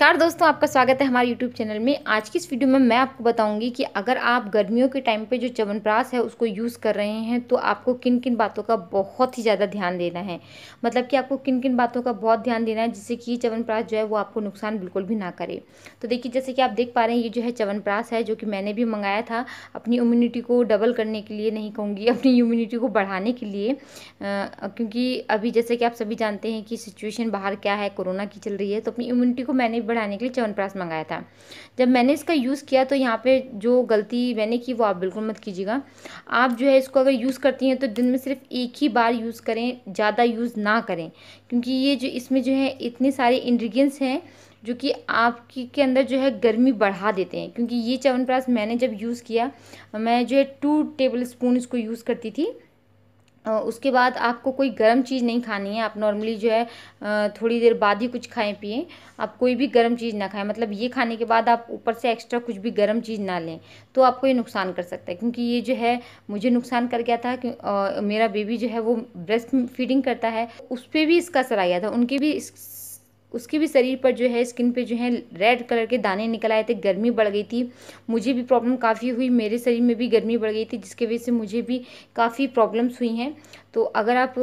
नमस्कार दोस्तों आपका स्वागत है हमारे YouTube चैनल में आज की इस वीडियो में मैं आपको बताऊंगी कि अगर आप गर्मियों के टाइम पे जो च्यवनप्राश है उसको यूज़ कर रहे हैं तो आपको किन किन बातों का बहुत ही ज़्यादा ध्यान देना है मतलब कि आपको किन किन बातों का बहुत ध्यान देना है जिससे कि च्यवनप्राश जो है वो आपको नुकसान बिल्कुल भी ना करे तो देखिए जैसे कि आप देख पा रहे हैं ये जो है च्यवनप्राश है जो कि मैंने भी मंगाया था अपनी इम्यूनिटी को डबल करने के लिए नहीं कहूँगी अपनी इम्यूनिटी को बढ़ाने के लिए क्योंकि अभी जैसे कि आप सभी जानते हैं कि सिचुएशन बाहर क्या है कोरोना की चल रही है तो अपनी इम्यूनिटी को मैंने बढ़ाने के लिए च्यवनप्राश मंगाया था जब मैंने इसका यूज़ किया तो यहाँ पे जो गलती मैंने की वो आप बिल्कुल मत कीजिएगा आप जो है इसको अगर यूज़ करती हैं तो दिन में सिर्फ एक ही बार यूज़ करें ज़्यादा यूज़ ना करें क्योंकि ये जो इसमें जो है इतने सारे इन्ग्रीडियंट्स हैं जो कि आपकी के अंदर जो है गर्मी बढ़ा देते हैं क्योंकि ये च्यवनप्राश मैंने जब यूज़ किया मैं जो है टू टेबल स्पून इसको यूज़ करती थी उसके बाद आपको कोई गर्म चीज़ नहीं खानी है आप नॉर्मली जो है थोड़ी देर बाद ही कुछ खाएं पिए आप कोई भी गर्म चीज़ ना खाएं मतलब ये खाने के बाद आप ऊपर से एक्स्ट्रा कुछ भी गर्म चीज़ ना लें तो आपको ये नुकसान कर सकता है क्योंकि ये जो है मुझे नुकसान कर गया था कि आ, मेरा बेबी जो है वो ब्रेस्ट फीडिंग करता है उस पर भी इसका असर आ गया था उनके भी इस उसके भी शरीर पर जो है स्किन पे जो है रेड कलर के दाने निकल आए थे गर्मी बढ़ गई थी मुझे भी प्रॉब्लम काफ़ी हुई मेरे शरीर में भी गर्मी बढ़ गई थी जिसके वजह से मुझे भी काफ़ी प्रॉब्लम्स हुई हैं तो अगर आप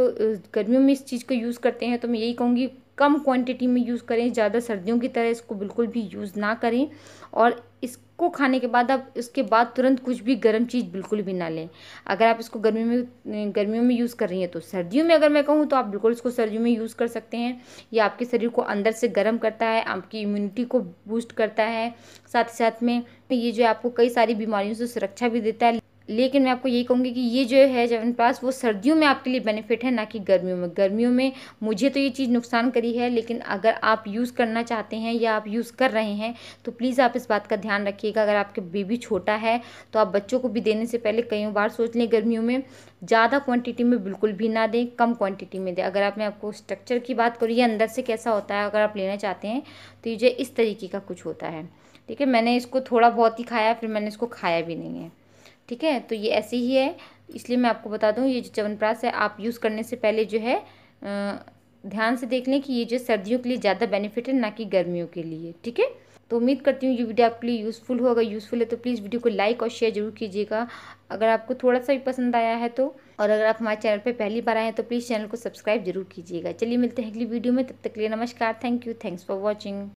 गर्मियों में इस चीज़ को यूज़ करते हैं तो मैं यही कहूँगी कम क्वांटिटी में यूज़ करें ज़्यादा सर्दियों की तरह इसको बिल्कुल भी यूज़ ना करें और इसको खाने के बाद आप इसके बाद तुरंत कुछ भी गर्म चीज़ बिल्कुल भी ना लें अगर आप इसको गर्मी में गर्मियों में यूज़ कर रही हैं तो सर्दियों में अगर मैं कहूँ तो आप बिल्कुल इसको सर्दियों में यूज़ कर सकते हैं ये आपके शरीर को अंदर से गर्म करता है आपकी इम्यूनिटी को बूस्ट करता है साथ ही साथ में ये जो आपको कई सारी बीमारियों से सुरक्षा भी देता है लेकिन मैं आपको यही कहूँगी कि ये जो है च्यवनप्राश वो सर्दियों में आपके लिए बेनिफिट है ना कि गर्मियों में गर्मियों में मुझे तो ये चीज़ नुकसान करी है लेकिन अगर आप यूज़ करना चाहते हैं या आप यूज़ कर रहे हैं तो प्लीज़ आप इस बात का ध्यान रखिएगा अगर आपके बेबी छोटा है तो आप बच्चों को भी देने से पहले कई बार सोच लें गर्मियों में ज़्यादा क्वान्टिटी में बिल्कुल भी ना दें कम क्वान्टिटी में दें अगर आप मैं आपको स्ट्रक्चर की बात करूँ या अंदर से कैसा होता है अगर आप लेना चाहते हैं तो ये इस तरीके का कुछ होता है ठीक है मैंने इसको थोड़ा बहुत ही खाया फिर मैंने इसको खाया भी नहीं है ठीक है तो ये ऐसे ही है इसलिए मैं आपको बता दूँ ये जो चवनप्राश है आप यूज़ करने से पहले जो है ध्यान से देख लें कि ये जो सर्दियों के लिए ज़्यादा बेनिफिट है ना कि गर्मियों के लिए ठीक है तो उम्मीद करती हूँ ये वीडियो आपके लिए यूज़फुल होगा यूज़फुल है तो प्लीज़ वीडियो को लाइक और शेयर जरूर कीजिएगा अगर आपको थोड़ा सा भी पसंद आया है तो और अगर आप हमारे चैनल पर पहली बार आए हैं तो प्लीज़ चैनल को सब्सक्राइब जरूर कीजिएगा चलिए मिलते हैं अगली वीडियो में तब तक के लिए नमस्कार thank you thanks for watching